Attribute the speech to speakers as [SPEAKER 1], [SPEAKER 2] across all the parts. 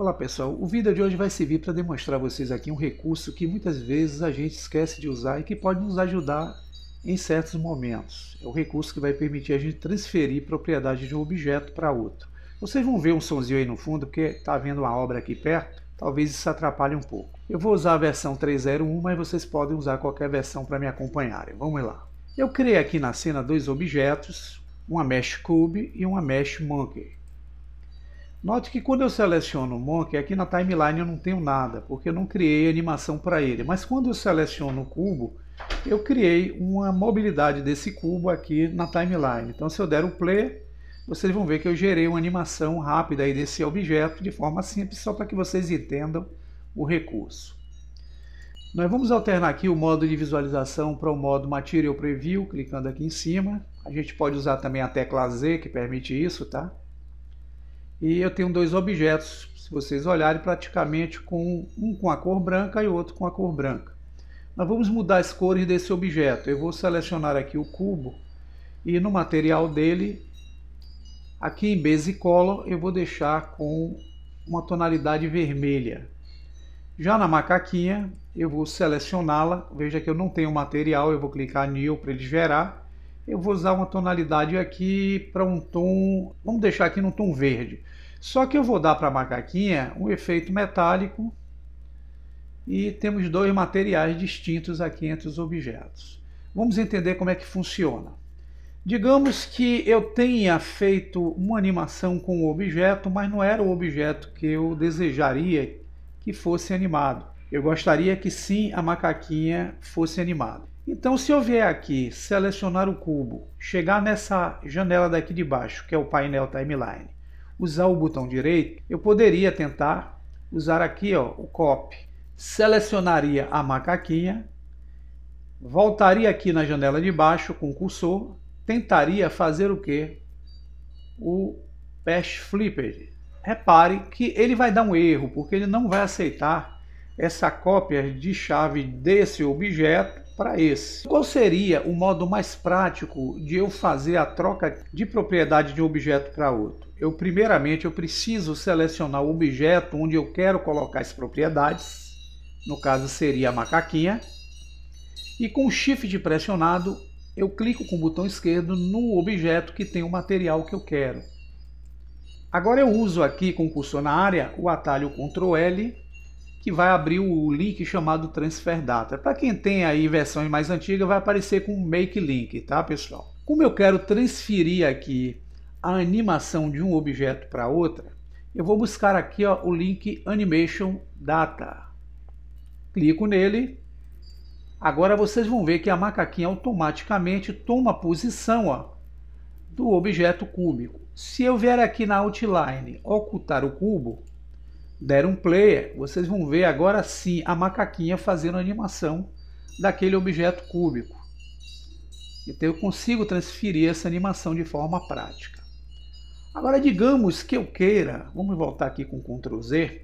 [SPEAKER 1] Olá pessoal, o vídeo de hoje vai servir para demonstrar a vocês aqui um recurso que muitas vezes a gente esquece de usar e que pode nos ajudar em certos momentos. É o recurso que vai permitir a gente transferir propriedade de um objeto para outro. Vocês vão ver um sonzinho aí no fundo porque está vendo uma obra aqui perto, talvez isso atrapalhe um pouco. Eu vou usar a versão 3.0.1, mas vocês podem usar qualquer versão para me acompanharem. Vamos lá. Eu criei aqui na cena dois objetos, uma Mesh Cube e uma Mesh Monkey. Note que quando eu seleciono o Monkey, aqui na timeline eu não tenho nada, porque eu não criei animação para ele. Mas quando eu seleciono o cubo, eu criei uma mobilidade desse cubo aqui na timeline. Então se eu der o play, vocês vão ver que eu gerei uma animação rápida aí desse objeto de forma simples, só para que vocês entendam o recurso. Nós vamos alternar aqui o modo de visualização para o modo Material Preview, clicando aqui em cima. A gente pode usar também a tecla Z, que permite isso, tá? E eu tenho dois objetos, se vocês olharem, praticamente com um com a cor branca e outro com a cor branca. Nós vamos mudar as cores desse objeto. Eu vou selecionar aqui o cubo e no material dele, aqui em Base Color, eu vou deixar com uma tonalidade vermelha. Já na macaquinha, eu vou selecioná-la. Veja que eu não tenho material, eu vou clicar New para ele gerar. Eu vou usar uma tonalidade aqui para um tom, vamos deixar aqui no tom verde. Só que eu vou dar para a macaquinha um efeito metálico e temos dois materiais distintos aqui entre os objetos. Vamos entender como é que funciona. Digamos que eu tenha feito uma animação com o objeto, mas não era o objeto que eu desejaria que fosse animado. Eu gostaria que sim a macaquinha fosse animada. Então, se eu vier aqui, selecionar o cubo, chegar nessa janela daqui de baixo, que é o painel timeline, usar o botão direito, eu poderia tentar usar aqui ó, o copy. Selecionaria a macaquinha, voltaria aqui na janela de baixo com o cursor, tentaria fazer o que? O Bash Flipper. Repare que ele vai dar um erro, porque ele não vai aceitar essa cópia de chave desse objeto para esse. Qual seria o modo mais prático de eu fazer a troca de propriedade de um objeto para outro? eu primeiramente eu preciso selecionar o objeto onde eu quero colocar as propriedades, no caso seria a macaquinha, e com o shift pressionado eu clico com o botão esquerdo no objeto que tem o material que eu quero. Agora eu uso aqui com o cursor na área o atalho Ctrl L, que vai abrir o link chamado Transfer Data. Para quem tem aí versões mais antigas, vai aparecer com Make Link, tá pessoal? Como eu quero transferir aqui a animação de um objeto para outra, eu vou buscar aqui ó, o link Animation Data. Clico nele. Agora vocês vão ver que a macaquinha automaticamente toma posição ó, do objeto cúbico. Se eu vier aqui na Outline ocultar o cubo, der um player, vocês vão ver agora sim a macaquinha fazendo a animação daquele objeto cúbico. Então eu consigo transferir essa animação de forma prática. Agora, digamos que eu queira, vamos voltar aqui com Ctrl Z,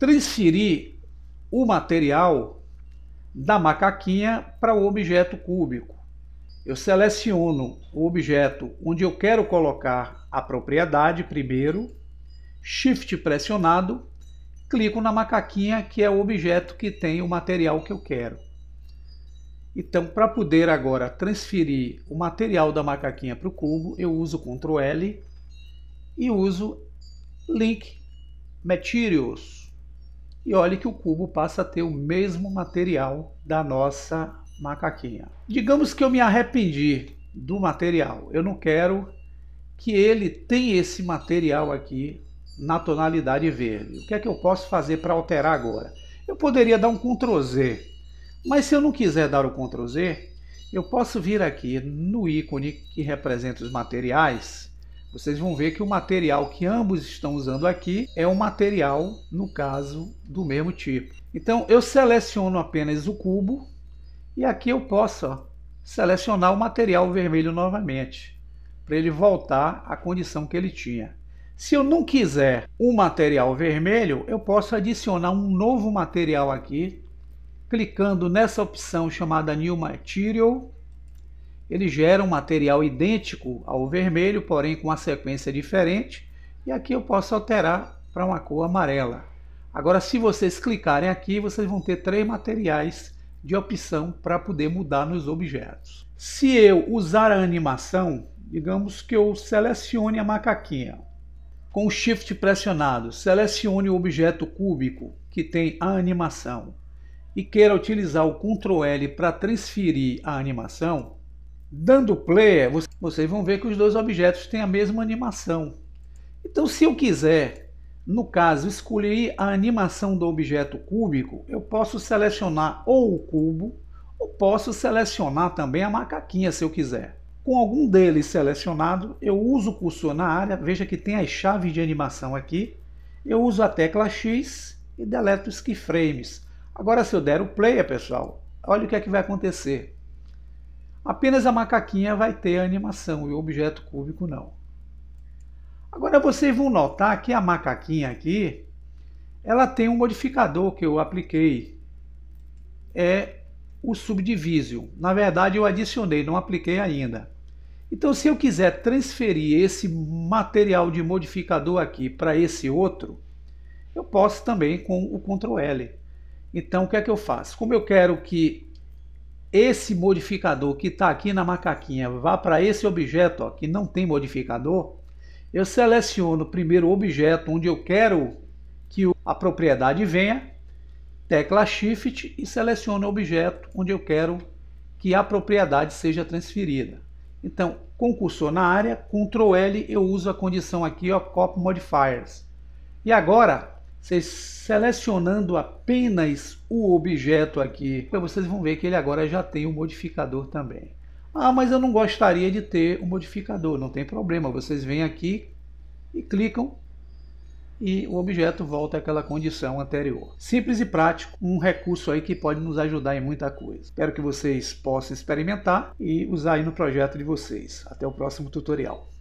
[SPEAKER 1] transferir o material da macaquinha para o objeto cúbico. Eu seleciono o objeto onde eu quero colocar a propriedade primeiro, Shift pressionado, clico na macaquinha, que é o objeto que tem o material que eu quero. Então, para poder agora transferir o material da macaquinha para o cubo, eu uso Ctrl L, e uso Link Materials. E olhe que o cubo passa a ter o mesmo material da nossa macaquinha. Digamos que eu me arrependi do material. Eu não quero que ele tenha esse material aqui na tonalidade verde. O que é que eu posso fazer para alterar agora? Eu poderia dar um Ctrl Z, mas se eu não quiser dar o Ctrl Z, eu posso vir aqui no ícone que representa os materiais vocês vão ver que o material que ambos estão usando aqui é um material, no caso, do mesmo tipo. Então eu seleciono apenas o cubo e aqui eu posso ó, selecionar o material vermelho novamente para ele voltar à condição que ele tinha. Se eu não quiser o um material vermelho, eu posso adicionar um novo material aqui, clicando nessa opção chamada New Material, ele gera um material idêntico ao vermelho, porém com uma sequência diferente. E aqui eu posso alterar para uma cor amarela. Agora, se vocês clicarem aqui, vocês vão ter três materiais de opção para poder mudar nos objetos. Se eu usar a animação, digamos que eu selecione a macaquinha. Com o Shift pressionado, selecione o objeto cúbico que tem a animação e queira utilizar o Ctrl L para transferir a animação, Dando play, é, vocês vão ver que os dois objetos têm a mesma animação. Então, se eu quiser, no caso, escolher a animação do objeto cúbico, eu posso selecionar ou o cubo, ou posso selecionar também a macaquinha, se eu quiser. Com algum deles selecionado, eu uso o cursor na área, veja que tem as chaves de animação aqui. Eu uso a tecla X e deleto os keyframes. Agora, se eu der o play, pessoal, olha o que, é que vai acontecer. Apenas a macaquinha vai ter a animação e o objeto cúbico não. Agora vocês vão notar que a macaquinha aqui, ela tem um modificador que eu apliquei. É o subdivisio. Na verdade eu adicionei, não apliquei ainda. Então se eu quiser transferir esse material de modificador aqui para esse outro, eu posso também com o Ctrl L. Então o que é que eu faço? Como eu quero que esse modificador que está aqui na macaquinha vá para esse objeto ó, que não tem modificador, eu seleciono primeiro o objeto onde eu quero que a propriedade venha, tecla Shift e seleciono o objeto onde eu quero que a propriedade seja transferida. Então, concursou na área, Ctrl L, eu uso a condição aqui, ó, Copy Modifiers. E agora, vocês selecionando apenas o objeto aqui, vocês vão ver que ele agora já tem o um modificador também. Ah, mas eu não gostaria de ter o um modificador. Não tem problema, vocês vêm aqui e clicam e o objeto volta àquela condição anterior. Simples e prático, um recurso aí que pode nos ajudar em muita coisa. Espero que vocês possam experimentar e usar aí no projeto de vocês. Até o próximo tutorial.